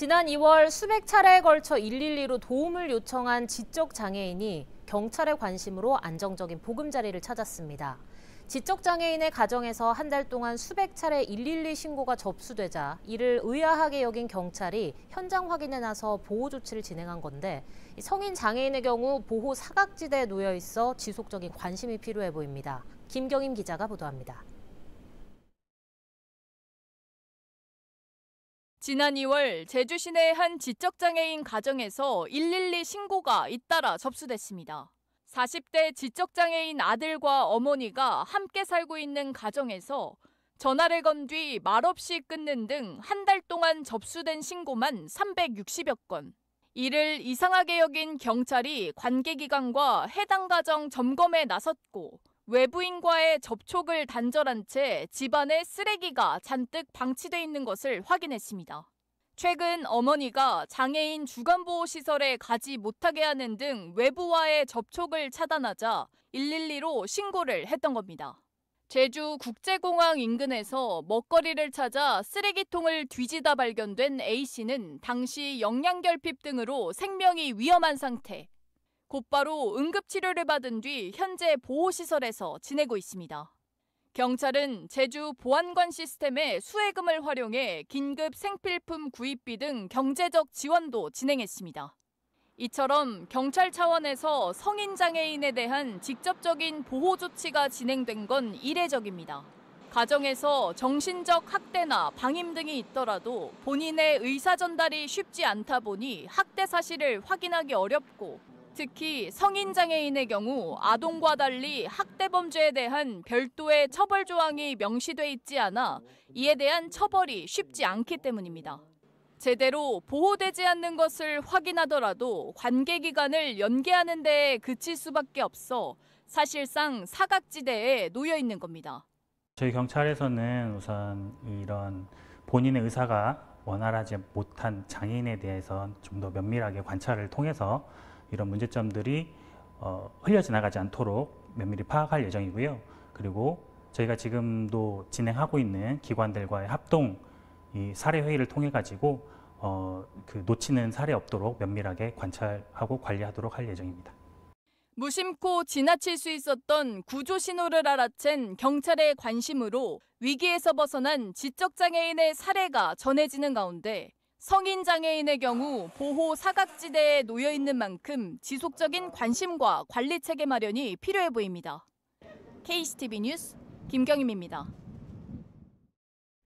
지난 2월 수백 차례에 걸쳐 112로 도움을 요청한 지적 장애인이 경찰의 관심으로 안정적인 보금자리를 찾았습니다. 지적 장애인의 가정에서 한 달 동안 수백 차례 112 신고가 접수되자 이를 의아하게 여긴 경찰이 현장 확인에 나서 보호 조치를 진행한 건데 성인 장애인의 경우 보호 사각지대에 놓여 있어 지속적인 관심이 필요해 보입니다. 김경임 기자가 보도합니다. 지난 2월 제주 시내의 한 지적장애인 가정에서 112 신고가 잇따라 접수됐습니다. 40대 지적장애인 아들과 어머니가 함께 살고 있는 가정에서 전화를 건 뒤 말없이 끊는 등 한 달 동안 접수된 신고만 360여 건. 이를 이상하게 여긴 경찰이 관계기관과 해당 가정 점검에 나섰고 외부인과의 접촉을 단절한 채 집안에 쓰레기가 잔뜩 방치돼 있는 것을 확인했습니다. 최근 어머니가 장애인 주간보호시설에 가지 못하게 하는 등 외부와의 접촉을 차단하자 112로 신고를 했던 겁니다. 제주 국제공항 인근에서 먹거리를 찾아 쓰레기통을 뒤지다 발견된 A씨는 당시 영양결핍 등으로 생명이 위험한 상태, 곧바로 응급치료를 받은 뒤 현재 보호시설에서 지내고 있습니다. 경찰은 제주 보안관 시스템의 수혜금을 활용해 긴급 생필품 구입비 등 경제적 지원도 진행했습니다. 이처럼 경찰 차원에서 성인 장애인에 대한 직접적인 보호 조치가 진행된 건 이례적입니다. 가정에서 정신적 학대나 방임 등이 있더라도 본인의 의사 전달이 쉽지 않다 보니 학대 사실을 확인하기 어렵고 특히 성인 장애인의 경우 아동과 달리 학대 범죄에 대한 별도의 처벌 조항이 명시돼 있지 않아 이에 대한 처벌이 쉽지 않기 때문입니다. 제대로 보호되지 않는 것을 확인하더라도 관계 기간을 연기하는 데에 그칠 수밖에 없어 사실상 사각지대에 놓여 있는 겁니다. 저희 경찰에서는 우선 이런 본인의 의사가 원활하지 못한 장애인에 대해서 좀 더 면밀하게 관찰을 통해서 이런 문제점들이 어, 흘려 지나가지 않도록 면밀히 파악할 예정이고요. 그리고 저희가 지금도 진행하고 있는 기관들과의 합동 이 사례 회의를 통해 가지고 어, 그 놓치는 사례 없도록 면밀하게 관찰하고 관리하도록 할 예정입니다. 무심코 지나칠 수 있었던 구조 신호를 알아챈 경찰의 관심으로 위기에서 벗어난 지적장애인의 사례가 전해지는 가운데 성인 장애인의 경우 보호 사각지대에 놓여 있는 만큼 지속적인 관심과 관리 체계 마련이 필요해 보입니다. KCTV 뉴스 김경임입니다.